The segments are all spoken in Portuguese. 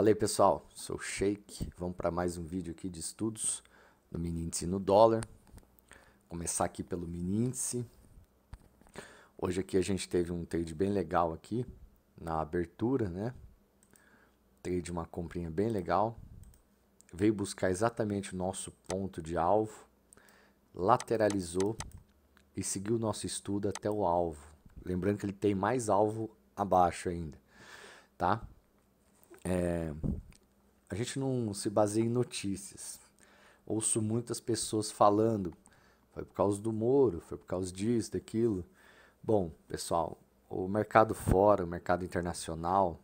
Fala aí pessoal, sou o Sheik, vamos para mais um vídeo aqui de estudos do Miníndice no dólar. Vou começar aqui pelo Miníndice. Hoje aqui a gente teve um trade bem legal aqui na abertura, né? Trade uma comprinha bem legal. Veio buscar exatamente o nosso ponto de alvo, lateralizou e seguiu o nosso estudo até o alvo. Lembrando que ele tem mais alvo abaixo ainda, tá? é, a gente não se baseia em notícias. Ouço muitas pessoas falando, foi por causa do Moro, foi por causa disso, daquilo. Bom, pessoal, o mercado fora, o mercado internacional,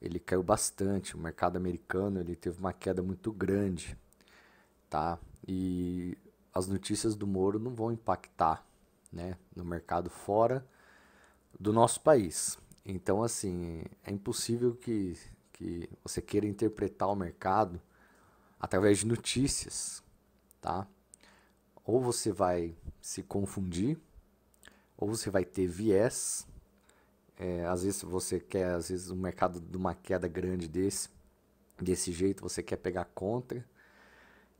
ele caiu bastante. O mercado americano, ele teve uma queda muito grande, tá? E as notícias do Moro não vão impactar, né, no mercado fora do nosso país. Então, assim, é impossível que que você queira interpretar o mercado através de notícias, tá? Ou você vai se confundir, ou você vai ter viés. É, às vezes você quer, às vezes o mercado de uma queda grande desse, desse jeito você quer pegar contra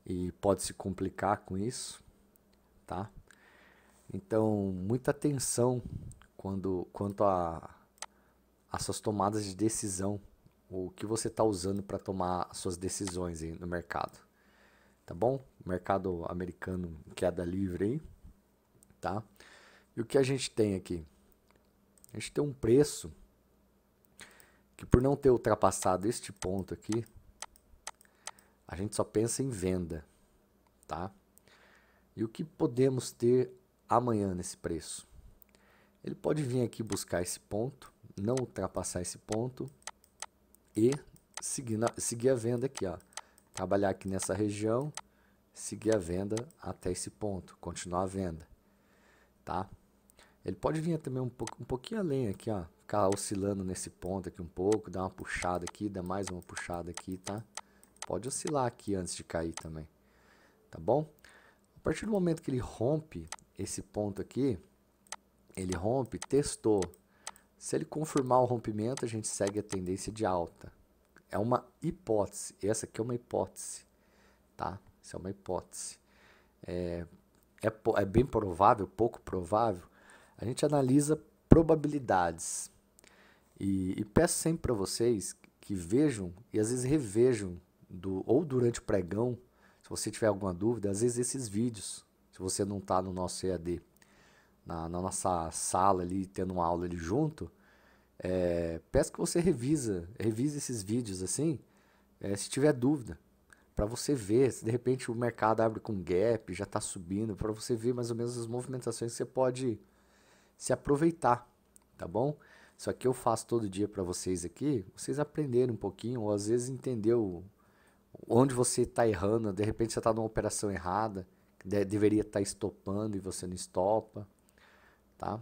e pode se complicar com isso, tá? Então, muita atenção quando quanto a, a suas tomadas de decisão o que você está usando para tomar suas decisões aí no mercado. Tá bom? Mercado americano queda livre aí, tá? E o que a gente tem aqui? A gente tem um preço que por não ter ultrapassado este ponto aqui, a gente só pensa em venda, tá? E o que podemos ter amanhã nesse preço? Ele pode vir aqui buscar esse ponto, não ultrapassar esse ponto e seguir, na, seguir a venda aqui, ó. Trabalhar aqui nessa região, seguir a venda até esse ponto, continuar a venda, tá? Ele pode vir também um, pouco, um pouquinho além aqui, ó. Ficar oscilando nesse ponto aqui um pouco, dar uma puxada aqui, dar mais uma puxada aqui, tá? Pode oscilar aqui antes de cair também, tá bom? A partir do momento que ele rompe esse ponto aqui, ele rompe, testou, se ele confirmar o rompimento, a gente segue a tendência de alta. É uma hipótese. Essa aqui é uma hipótese, tá? Isso é uma hipótese. É, é, é bem provável, pouco provável. A gente analisa probabilidades. E, e peço sempre para vocês que vejam e às vezes revejam do, ou durante o pregão, se você tiver alguma dúvida, às vezes esses vídeos, se você não está no nosso EAD na, na nossa sala ali, tendo uma aula ali junto, é, peço que você revisa, revise esses vídeos assim, é, se tiver dúvida, para você ver se de repente o mercado abre com gap, já está subindo, para você ver mais ou menos as movimentações que você pode se aproveitar, tá bom? Isso aqui eu faço todo dia para vocês aqui, vocês aprenderem um pouquinho, ou às vezes entender onde você está errando, de repente você está numa operação errada, que de, deveria estar tá estopando e você não estopa tá?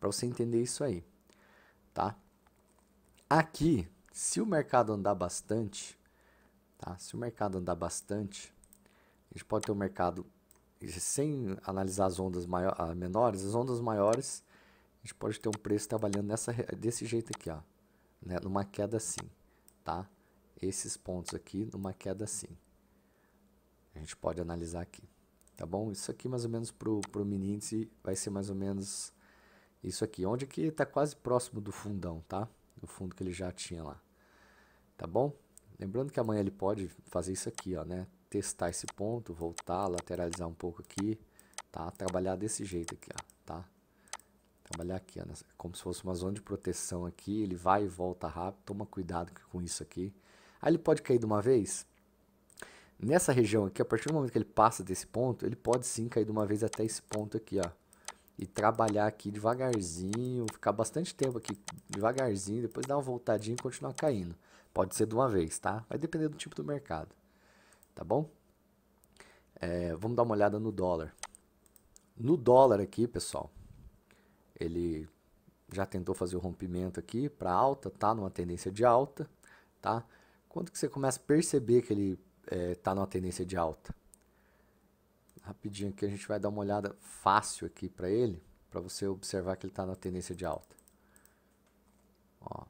Para você entender isso aí, tá? Aqui, se o mercado andar bastante, tá? Se o mercado andar bastante, a gente pode ter um mercado sem analisar as ondas maiores, ah, menores, as ondas maiores, a gente pode ter um preço trabalhando nessa desse jeito aqui, ó, né? Numa queda assim, tá? Esses pontos aqui numa queda assim. A gente pode analisar aqui tá bom? Isso aqui mais ou menos pro, pro mini vai ser mais ou menos isso aqui, onde que tá quase próximo do fundão, tá? Do fundo que ele já tinha lá, tá bom? Lembrando que amanhã ele pode fazer isso aqui, ó, né? Testar esse ponto, voltar, lateralizar um pouco aqui, tá? Trabalhar desse jeito aqui, ó, tá? Trabalhar aqui, ó, nessa, como se fosse uma zona de proteção aqui, ele vai e volta rápido, toma cuidado com isso aqui. Aí ele pode cair de uma vez, Nessa região aqui, a partir do momento que ele passa desse ponto, ele pode sim cair de uma vez até esse ponto aqui, ó. E trabalhar aqui devagarzinho, ficar bastante tempo aqui devagarzinho, depois dar uma voltadinha e continuar caindo. Pode ser de uma vez, tá? Vai depender do tipo do mercado, tá bom? É, vamos dar uma olhada no dólar. No dólar aqui, pessoal, ele já tentou fazer o rompimento aqui para alta, tá? Numa tendência de alta, tá? Quando que você começa a perceber que ele está é, tá numa tendência de alta. Rapidinho aqui a gente vai dar uma olhada fácil aqui para ele, para você observar que ele está na tendência de alta. Ó,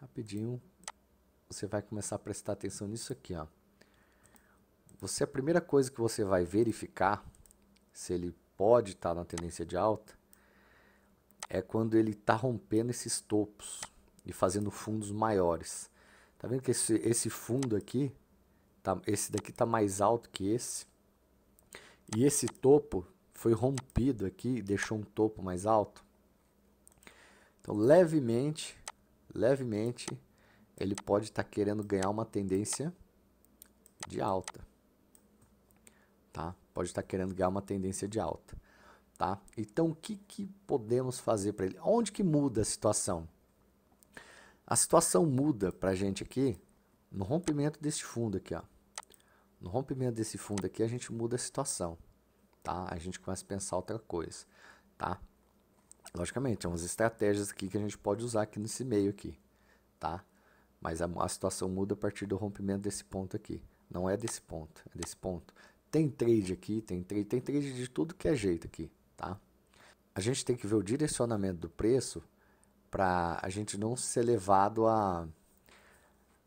rapidinho você vai começar a prestar atenção nisso aqui, ó. Você a primeira coisa que você vai verificar se ele pode estar tá na tendência de alta é quando ele está rompendo esses topos e fazendo fundos maiores. Tá vendo que esse, esse fundo aqui Tá, esse daqui está mais alto que esse. E esse topo foi rompido aqui, deixou um topo mais alto. Então, levemente, levemente, ele pode estar tá querendo ganhar uma tendência de alta. Tá? Pode estar tá querendo ganhar uma tendência de alta. Tá? Então, o que, que podemos fazer para ele? Onde que muda a situação? A situação muda para a gente aqui no rompimento desse fundo aqui. Ó. No rompimento desse fundo aqui, a gente muda a situação, tá? A gente começa a pensar outra coisa, tá? Logicamente, é umas estratégias aqui que a gente pode usar aqui nesse meio aqui, tá? Mas a, a situação muda a partir do rompimento desse ponto aqui. Não é desse ponto, é desse ponto. Tem trade aqui, tem trade, tem trade de tudo que é jeito aqui, tá? A gente tem que ver o direcionamento do preço para a gente não ser levado a,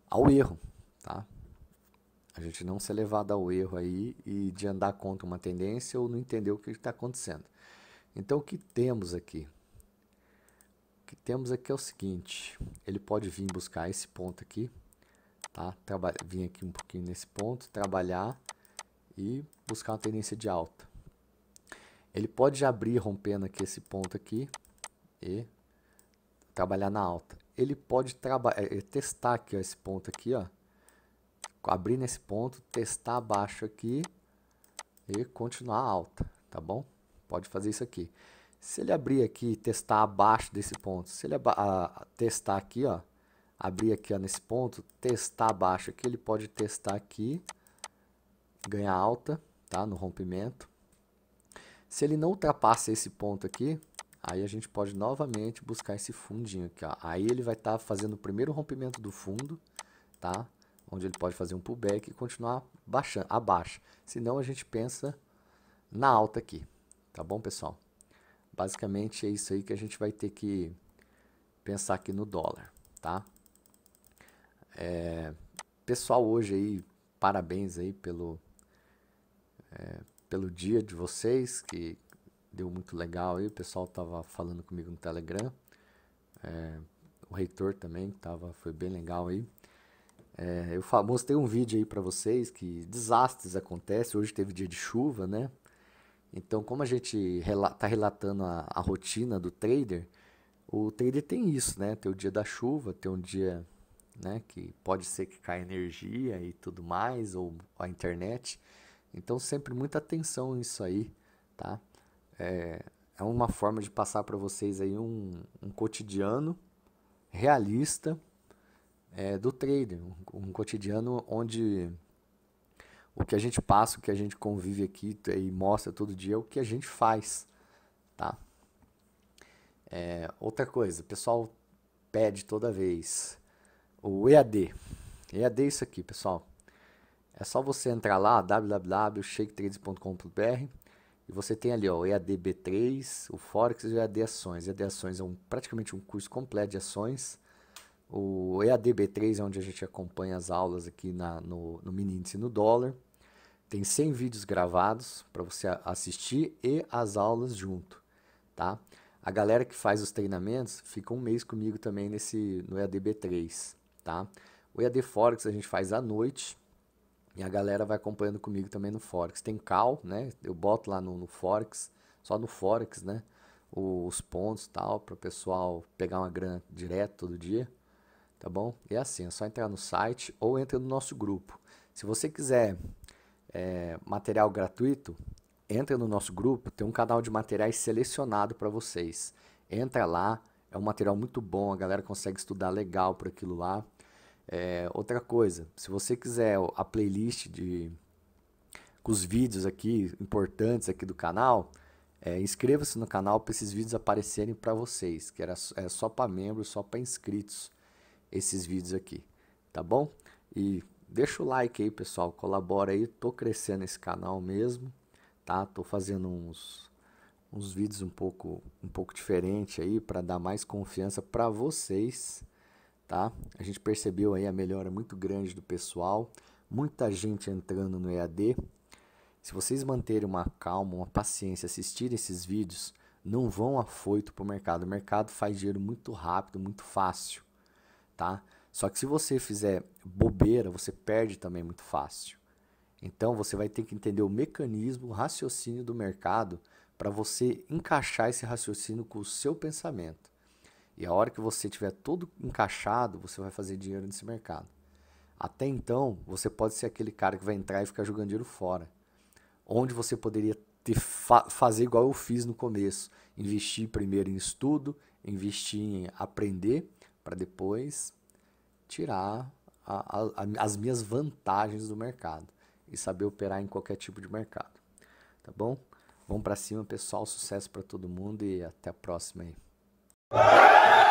ao erro, tá? A gente não ser levado ao erro aí e de andar contra uma tendência ou não entender o que está acontecendo. Então, o que temos aqui? O que temos aqui é o seguinte: ele pode vir buscar esse ponto aqui, tá? trabalha vir aqui um pouquinho nesse ponto, trabalhar e buscar uma tendência de alta. Ele pode abrir rompendo aqui esse ponto aqui e trabalhar na alta. Ele pode é, testar aqui ó, esse ponto aqui, ó, abrir nesse ponto, testar abaixo aqui e continuar alta, tá bom? Pode fazer isso aqui. Se ele abrir aqui e testar abaixo desse ponto, se ele a, testar aqui, ó, abrir aqui ó, nesse ponto, testar abaixo aqui, ele pode testar aqui, ganhar alta, tá? No rompimento. Se ele não ultrapassa esse ponto aqui, aí a gente pode novamente buscar esse fundinho aqui, ó. Aí ele vai estar tá fazendo o primeiro rompimento do fundo, tá? onde ele pode fazer um pullback e continuar baixando, abaixo. Senão a gente pensa na alta aqui, tá bom, pessoal? Basicamente é isso aí que a gente vai ter que pensar aqui no dólar, tá? É, pessoal, hoje aí, parabéns aí pelo, é, pelo dia de vocês, que deu muito legal aí, o pessoal tava falando comigo no Telegram, é, o reitor também tava, foi bem legal aí. É, eu mostrei um vídeo aí para vocês que desastres acontecem. Hoje teve dia de chuva, né? Então, como a gente está relatando a, a, rotina do trader, o trader tem isso, né? Tem o dia da chuva, tem um dia né, que pode ser que caia energia e tudo mais, ou a internet. Então, sempre muita atenção nisso aí, tá? É, é uma forma de passar para vocês aí um, um cotidiano realista é, do trader, um cotidiano onde o que a gente passa, o que a gente convive aqui e mostra todo dia é o que a gente faz, tá? É, outra coisa, o pessoal pede toda vez o EAD. EAD é isso aqui, pessoal. É só você entrar lá, www.shaketrades.com.br e você tem ali ó, o EAD B3, o Forex e o EAD Ações. EAD Ações é um, praticamente um curso completo de ações o EADB3, é onde a gente acompanha as aulas aqui na, no, no Mini Índice no Dólar. Tem 100 vídeos gravados para você assistir e as aulas junto, tá? A galera que faz os treinamentos fica um mês comigo também nesse no EADB3, tá? O EAD Forex a gente faz à noite e a galera vai acompanhando comigo também no Forex. Tem cal, né? Eu boto lá no, no Forex, só no Forex, né? os pontos tal, para o pessoal pegar uma grana direto todo dia tá bom? é assim, é só entrar no site ou entra no nosso grupo. Se você quiser é, material gratuito, entra no nosso grupo, tem um canal de materiais selecionado para vocês. Entra lá, é um material muito bom, a galera consegue estudar legal por aquilo lá. É, outra coisa, se você quiser a playlist de com os vídeos aqui importantes aqui do canal, é, inscreva-se no canal para esses vídeos aparecerem para vocês, que era, é só para membros, só para inscritos esses vídeos aqui, tá bom? E deixa o like aí, pessoal, colabora aí, tô crescendo esse canal mesmo, tá? Tô fazendo uns uns vídeos um pouco um pouco diferente aí para dar mais confiança para vocês, tá? A gente percebeu aí a melhora muito grande do pessoal, muita gente entrando no EAD. Se vocês manterem uma calma, uma paciência, assistirem esses vídeos, não vão afoito para o mercado. O mercado faz dinheiro muito rápido, muito fácil tá? Só que se você fizer bobeira, você perde também muito fácil. Então você vai ter que entender o mecanismo, o raciocínio do mercado para você encaixar esse raciocínio com o seu pensamento. E a hora que você tiver todo encaixado, você vai fazer dinheiro nesse mercado. Até então, você pode ser aquele cara que vai entrar e ficar jogando dinheiro fora. Onde você poderia fa fazer igual eu fiz no começo: investir primeiro em estudo, investir em aprender para depois tirar a, a, as minhas vantagens do mercado e saber operar em qualquer tipo de mercado. Tá bom? Vamos para cima, pessoal. Sucesso para todo mundo e até a próxima aí.